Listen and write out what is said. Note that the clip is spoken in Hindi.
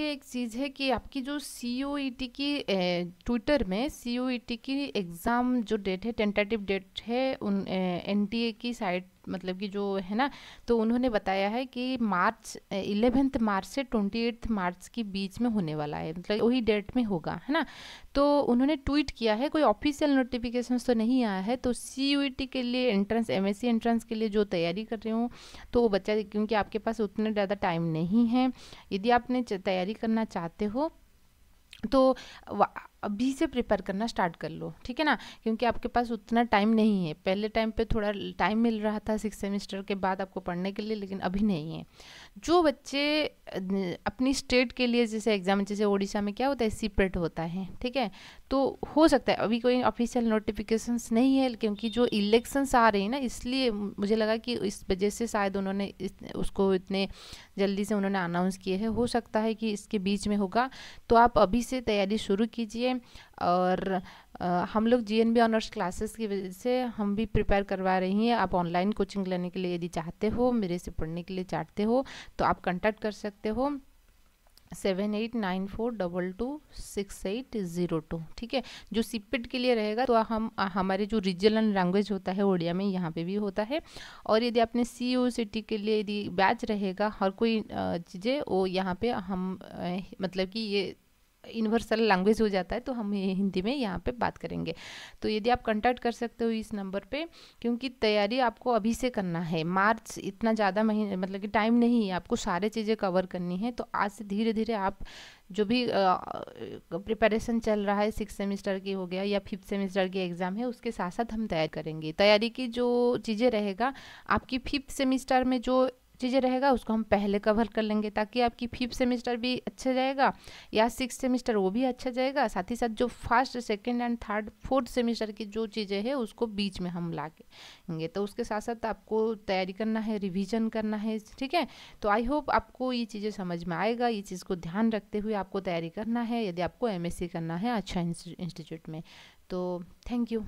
ये एक चीज़ है कि आपकी जो सी e की ट्विटर में सी e की एग्ज़ाम जो डेट है टेंटेटिव डेट है उन एन की साइट मतलब कि जो है ना तो उन्होंने बताया है कि मार्च इलेवेंथ मार्च से ट्वेंटी एट्थ मार्च के बीच में होने वाला है मतलब वही डेट में होगा है ना तो उन्होंने ट्वीट किया है कोई ऑफिशियल नोटिफिकेशन तो नहीं आया है तो सी e के लिए एंट्रेंस एम एंट्रेंस के लिए जो तैयारी कर रहे हो तो वो बच्चा क्योंकि आपके पास उतना ज़्यादा टाइम नहीं है यदि आपने तैयारी करना चाहते हो तो अभी से प्रिपेयर करना स्टार्ट कर लो ठीक है ना क्योंकि आपके पास उतना टाइम नहीं है पहले टाइम पे थोड़ा टाइम मिल रहा था सिक्स सेमेस्टर के बाद आपको पढ़ने के लिए लेकिन अभी नहीं है जो बच्चे अपनी स्टेट के लिए जैसे एग्जाम जैसे ओडिशा में क्या होता है सीपरेट होता है ठीक है तो हो सकता है अभी कोई ऑफिशियल नोटिफिकेशंस नहीं है क्योंकि जो इलेक्शंस आ रहे हैं ना इसलिए मुझे लगा कि इस वजह से शायद उन्होंने इस, उसको इतने जल्दी से उन्होंने अनाउंस किए हैं हो सकता है कि इसके बीच में होगा तो आप अभी से तैयारी शुरू कीजिए करेंगे और हम लोग G N B honours classes की वजह से हम भी प्रिपेयर करवा रही हैं आप ऑनलाइन कोचिंग लेने के लिए यदि चाहते हो मेरे से पढ़ने के लिए चाहते हो तो आप कंटेक्ट कर सकते हो seven eight nine four double two six eight zero two ठीक है जो सीपेट के लिए रहेगा तो हम हमारे जो रीजनल लैंग्वेज होता है ओडिया में यहाँ पे भी होता है और यदि आपने सी यू सी टी के लिए यदि बैच रहेगा हर कोई चीज़ें वो यहाँ पे हम मतलब कि ये यूनिवर्सल लैंग्वेज हो जाता है तो हम हिंदी में यहाँ पे बात करेंगे तो यदि आप कंटेक्ट कर सकते हो इस नंबर पे क्योंकि तैयारी आपको अभी से करना है मार्च इतना ज़्यादा महीने मतलब कि टाइम नहीं है आपको सारे चीज़ें कवर करनी है तो आज से धीरे धीरे आप जो भी प्रिपरेशन चल रहा है सिक्स सेमेस्टर की हो गया या फिफ्थ सेमेस्टर की एग्ज़ाम है उसके साथ साथ हम तैयार करेंगे तैयारी की जो चीज़ें रहेगा आपकी फिफ्थ सेमेस्टर में जो चीज़ें रहेगा उसको हम पहले कवर कर लेंगे ताकि आपकी फिफ्थ सेमेस्टर भी अच्छा जाएगा या सिक्स सेमेस्टर वो भी अच्छा जाएगा साथ ही साथ जो first second and third fourth semester की जो चीज़ें हैं उसको बीच में हम ला के तो उसके साथ साथ आपको तैयारी करना है रिविज़न करना है ठीक है तो आई होप आपको ये चीज़ें समझ में आएगा ये चीज़ को ध्यान रखते हुए आपको तैयारी करना है यदि आपको एम करना है अच्छा इंस्टीट्यूट में तो थैंक यू